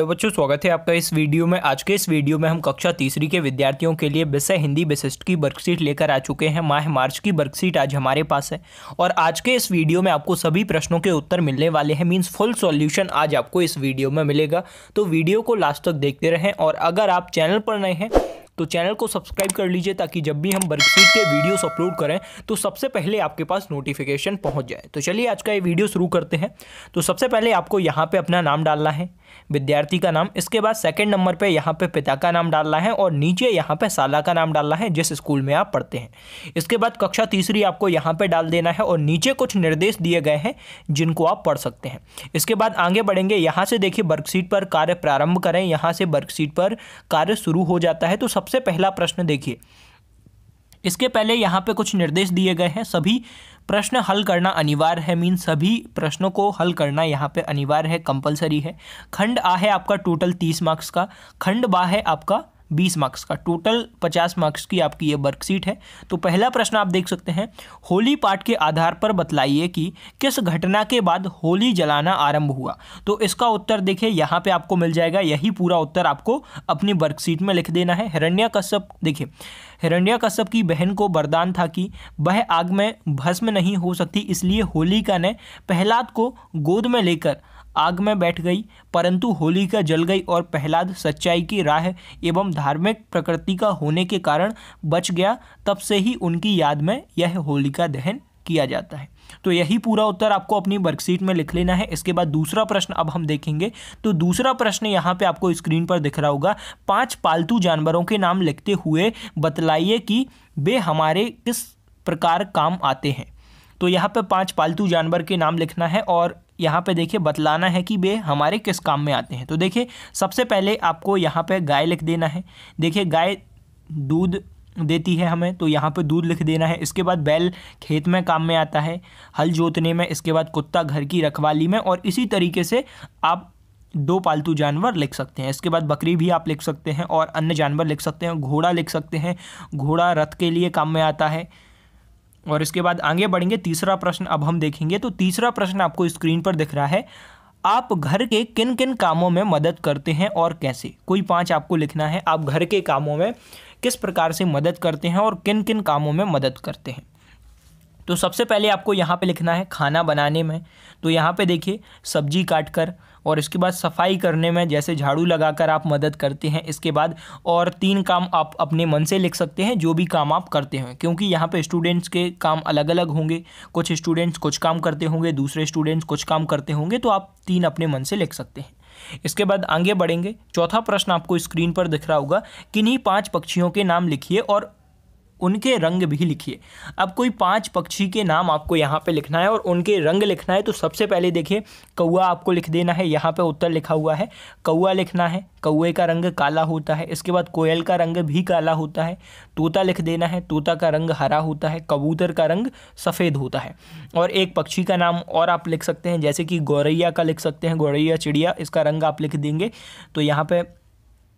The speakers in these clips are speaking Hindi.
हेलो बच्चों स्वागत है आपका इस वीडियो में आज के इस वीडियो में हम कक्षा तीसरी के विद्यार्थियों के लिए विषय हिंदी विशिष्ट की वर्कशीट लेकर आ चुके हैं माह मार्च की वर्कशीट आज हमारे पास है और आज के इस वीडियो में आपको सभी प्रश्नों के उत्तर मिलने वाले हैं मीन्स फुल सॉल्यूशन आज आपको इस वीडियो में मिलेगा तो वीडियो को लास्ट तक देखते रहें और अगर आप चैनल पर नए हैं तो चैनल को सब्सक्राइब कर लीजिए ताकि जब भी हम वर्कशीट के वीडियोस अपलोड करें तो सबसे पहले आपके पास नोटिफिकेशन पहुंच जाए तो चलिए आज का ये वीडियो शुरू करते हैं तो सबसे पहले आपको यहाँ पर अपना नाम डालना है विद्यार्थी का नाम इसके बाद सेकेंड नंबर पर यहाँ पर पिता का नाम डालना है और नीचे यहाँ पर साला का नाम डालना है जिस स्कूल में आप पढ़ते हैं इसके बाद कक्षा तीसरी आपको यहाँ पर डाल देना है और नीचे कुछ निर्देश दिए गए हैं जिनको आप पढ़ सकते हैं इसके बाद आगे बढ़ेंगे यहाँ से देखिए वर्कशीट पर कार्य प्रारंभ करें यहाँ से वर्कशीट पर कार्य शुरू हो जाता है तो सबसे सबसे पहला प्रश्न देखिए इसके पहले यहाँ पे कुछ निर्देश दिए गए हैं सभी प्रश्न हल करना अनिवार्य है मीन सभी प्रश्नों को हल करना यहाँ पे अनिवार्य है कंपलसरी है खंड आ है आपका टोटल तीस मार्क्स का खंड बा है आपका बीस मार्क्स का टोटल पचास मार्क्स की आपकी ये वर्कशीट है तो पहला प्रश्न आप देख सकते हैं होली पाठ के आधार पर बतलाइए कि किस घटना के बाद होली जलाना आरंभ हुआ तो इसका उत्तर देखिए यहाँ पे आपको मिल जाएगा यही पूरा उत्तर आपको अपनी वर्कशीट में लिख देना है हिरण्य कश्यप देखिए हिरण्य कश्यप की बहन को वरदान था कि वह आग में भस्म नहीं हो सकती इसलिए होलिका ने प्रहलाद को गोद में लेकर आग में बैठ गई परंतु होलिका जल गई और प्रहलाद सच्चाई की राह एवं धार्मिक प्रकृति का होने के कारण बच गया तब से ही उनकी याद में यह होलिका दहन किया जाता है तो यही पूरा उत्तर आपको अपनी वर्कशीट में लिख लेना है इसके बाद दूसरा प्रश्न अब हम देखेंगे तो दूसरा प्रश्न यहाँ पे आपको स्क्रीन पर दिख रहा होगा पांच पालतू जानवरों के नाम लिखते हुए बतलाइए कि वे हमारे किस प्रकार काम आते हैं तो यहाँ पे पांच पालतू जानवर के नाम लिखना है और यहाँ पे देखिए बतलाना है कि वे हमारे किस काम में आते हैं तो देखिए सबसे पहले आपको यहाँ पे गाय लिख देना है देखिए गाय दूध देती है हमें तो यहाँ पे दूध लिख देना है इसके बाद बैल खेत में काम में आता है हल जोतने में इसके बाद कुत्ता घर की रखवाली में और इसी तरीके से आप दो पालतू जानवर लिख सकते हैं इसके बाद बकरी भी आप लिख सकते हैं और अन्य जानवर लिख सकते हैं घोड़ा लिख सकते हैं घोड़ा रथ के लिए काम में आता है और इसके बाद आगे बढ़ेंगे तीसरा प्रश्न अब हम देखेंगे तो तीसरा प्रश्न आपको स्क्रीन पर दिख रहा है आप घर के किन किन कामों में मदद करते हैं और कैसे कोई पांच आपको लिखना है आप घर के कामों में किस प्रकार से मदद करते हैं और किन किन कामों में मदद करते हैं तो सबसे पहले आपको यहाँ पे लिखना है खाना बनाने में तो यहाँ पे देखिए सब्जी काट कर और इसके बाद सफाई करने में जैसे झाड़ू लगाकर आप मदद करते हैं इसके बाद और तीन काम आप अपने मन से लिख सकते हैं जो भी काम आप करते हैं क्योंकि यहाँ पे स्टूडेंट्स के काम अलग अलग होंगे कुछ स्टूडेंट्स कुछ काम करते होंगे दूसरे स्टूडेंट्स कुछ काम करते होंगे तो आप तीन अपने मन से लिख सकते हैं इसके बाद आगे बढ़ेंगे चौथा प्रश्न आपको स्क्रीन पर दिख रहा होगा किन्हीं पाँच पक्षियों के नाम लिखिए और उनके रंग भी लिखिए अब कोई पांच पक्षी के नाम आपको यहाँ पे लिखना है और उनके रंग लिखना है तो सबसे पहले देखिए कौआ आपको लिख देना है यहाँ पे उत्तर लिखा हुआ है कौआ लिखना है कौए का रंग काला होता है इसके बाद कोयल का रंग भी काला होता है तोता लिख देना है तोता का रंग हरा होता है कबूतर का रंग सफ़ेद होता है और एक पक्षी का नाम और आप लिख सकते हैं जैसे कि गौरैया का लिख सकते हैं गौरैया चिड़िया इसका रंग आप लिख देंगे तो यहाँ पर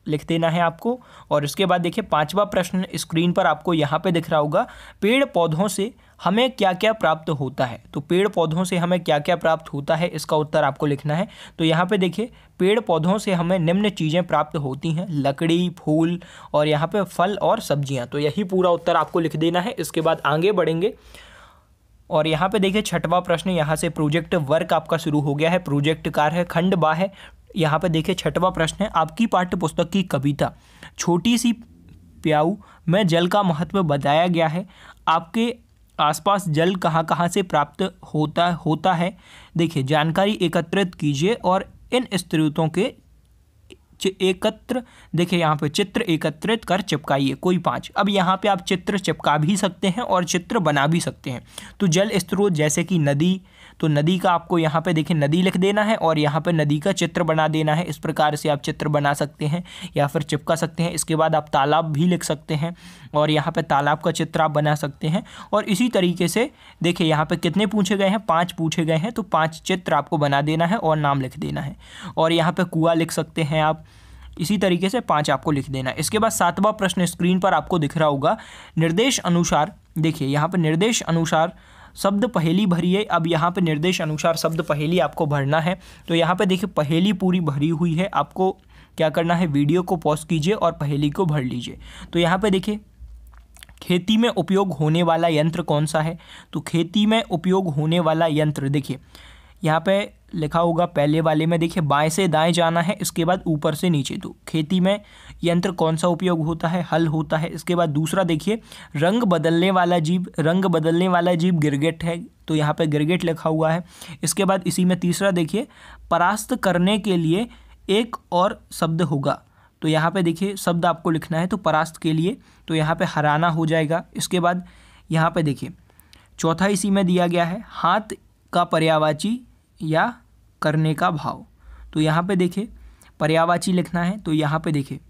लिख देना है आपको और उसके बाद देखिए पांचवा प्रश्न स्क्रीन पर आपको यहाँ पे दिख रहा होगा पेड़ पौधों से हमें क्या क्या प्राप्त होता है तो पेड़ पौधों से हमें क्या क्या प्राप्त होता है इसका उत्तर आपको लिखना है तो यहाँ पे देखिए पेड़ पौधों से हमें निम्न चीज़ें प्राप्त होती हैं लकड़ी फूल और यहाँ पे फल और सब्जियाँ तो यही पूरा उत्तर आपको लिख देना है इसके बाद आगे बढ़ेंगे और यहाँ पे देखिए छठवा प्रश्न यहाँ से प्रोजेक्ट वर्क आपका शुरू हो गया है प्रोजेक्ट कार है खंड बा है यहाँ पर देखिए छठवा प्रश्न है आपकी पाठ्य पुस्तक की कविता छोटी सी प्याऊ में जल का महत्व बताया गया है आपके आसपास जल कहाँ कहाँ से प्राप्त होता होता है देखिए जानकारी एकत्रित कीजिए और इन स्त्रोतों के एकत्र देखिए यहाँ पे चित्र एकत्रित कर चिपकाइए कोई पाँच अब यहाँ पे आप चित्र चिपका भी सकते हैं और चित्र बना भी सकते हैं तो जल स्त्रोत जैसे कि नदी तो नदी का आपको यहाँ पे देखिए नदी लिख देना है और यहाँ पे नदी का चित्र बना देना है इस प्रकार से आप चित्र बना सकते हैं या फिर चिपका सकते हैं इसके बाद आप तालाब भी लिख सकते हैं और यहाँ पे तालाब का चित्र आप बना सकते हैं और इसी तरीके से देखिए यहाँ पे कितने पूछे गए हैं पाँच पूछे गए हैं तो पाँच चित्र आपको बना देना है और नाम लिख देना है और यहाँ पर कुआ लिख सकते हैं आप इसी तरीके से पाँच आपको लिख देना है इसके बाद सातवां प्रश्न स्क्रीन पर आपको दिख रहा होगा निर्देश अनुसार देखिए यहाँ पर निर्देश अनुसार शब्द पहेली भरिए अब यहाँ पे निर्देश अनुसार शब्द पहेली आपको भरना है तो यहाँ पे देखिए पहेली पूरी भरी हुई है आपको क्या करना है वीडियो को पॉज कीजिए और पहेली को भर लीजिए तो यहाँ पे देखिए खेती में उपयोग होने वाला यंत्र कौन सा है तो खेती में उपयोग होने वाला यंत्र देखिए यहाँ पे लिखा होगा पहले वाले में देखिए बाएं से दाएं जाना है इसके बाद ऊपर से नीचे तो खेती में यंत्र कौन सा उपयोग होता है हल होता है इसके बाद दूसरा देखिए रंग बदलने वाला जीव रंग बदलने वाला जीव गिरगेट है तो यहाँ पे गिरगेट लिखा हुआ है इसके बाद इसी में तीसरा देखिए परास्त करने के लिए एक और शब्द होगा तो यहाँ पर देखिए शब्द आपको लिखना है तो परास्त के लिए तो यहाँ पर हराना हो जाएगा इसके बाद यहाँ पर देखिए चौथा इसी में दिया गया है हाथ का पर्यावाची या करने का भाव तो यहाँ पे देखिए पर्यावाची लिखना है तो यहाँ पे देखिए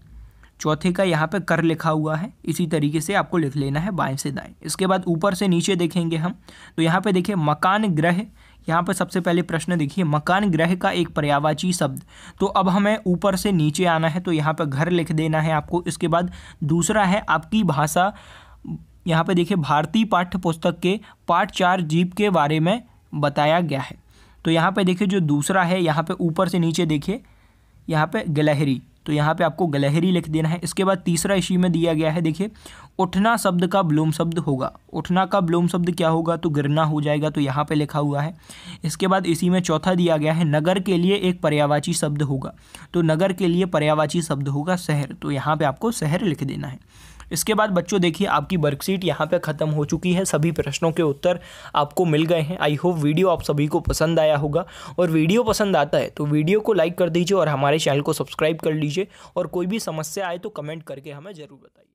चौथे का यहाँ पे कर लिखा हुआ है इसी तरीके से आपको लिख लेना है बाएं से दाएं इसके बाद ऊपर से नीचे देखेंगे हम तो यहाँ पे देखिए मकान ग्रह यहाँ पर सबसे पहले प्रश्न देखिए मकान ग्रह का एक पर्यावाची शब्द तो अब हमें ऊपर से नीचे आना है तो यहाँ पर घर लिख देना है आपको इसके बाद दूसरा है आपकी भाषा यहाँ पे देखिए भारतीय पाठ्य पुस्तक के पाठ चार जीप के बारे में बताया गया है तो यहाँ पे देखिए जो दूसरा है यहाँ पे ऊपर से नीचे देखिए यहाँ पे गलहरी तो यहाँ पे आपको गलहरी लिख देना है इसके बाद तीसरा इसी में दिया गया है देखिए उठना शब्द का ब्लोम शब्द होगा उठना का ब्लोम शब्द क्या होगा तो गिरना हो जाएगा तो यहाँ पे लिखा हुआ है इसके बाद इसी में चौथा दिया गया है नगर के लिए एक पर्यावाची शब्द होगा तो नगर के लिए पर्यावाची शब्द होगा शहर तो यहाँ पर आपको शहर लिख देना है इसके बाद बच्चों देखिए आपकी वर्कशीट यहाँ पर ख़त्म हो चुकी है सभी प्रश्नों के उत्तर आपको मिल गए हैं आई होप वीडियो आप सभी को पसंद आया होगा और वीडियो पसंद आता है तो वीडियो को लाइक कर दीजिए और हमारे चैनल को सब्सक्राइब कर लीजिए और कोई भी समस्या आए तो कमेंट करके हमें ज़रूर बताइए